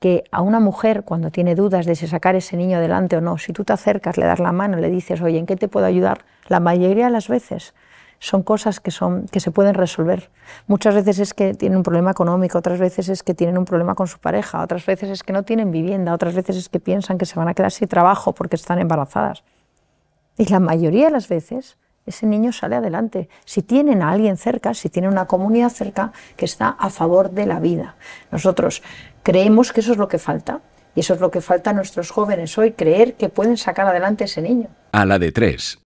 que a una mujer cuando tiene dudas de si sacar ese niño adelante o no, si tú te acercas, le das la mano, le dices, oye, ¿en qué te puedo ayudar? La mayoría de las veces son cosas que, son, que se pueden resolver. Muchas veces es que tienen un problema económico, otras veces es que tienen un problema con su pareja, otras veces es que no tienen vivienda, otras veces es que piensan que se van a quedar sin trabajo porque están embarazadas. Y la mayoría de las veces ese niño sale adelante. Si tienen a alguien cerca, si tienen una comunidad cerca que está a favor de la vida. Nosotros creemos que eso es lo que falta. Y eso es lo que falta a nuestros jóvenes hoy, creer que pueden sacar adelante ese niño. A la de tres.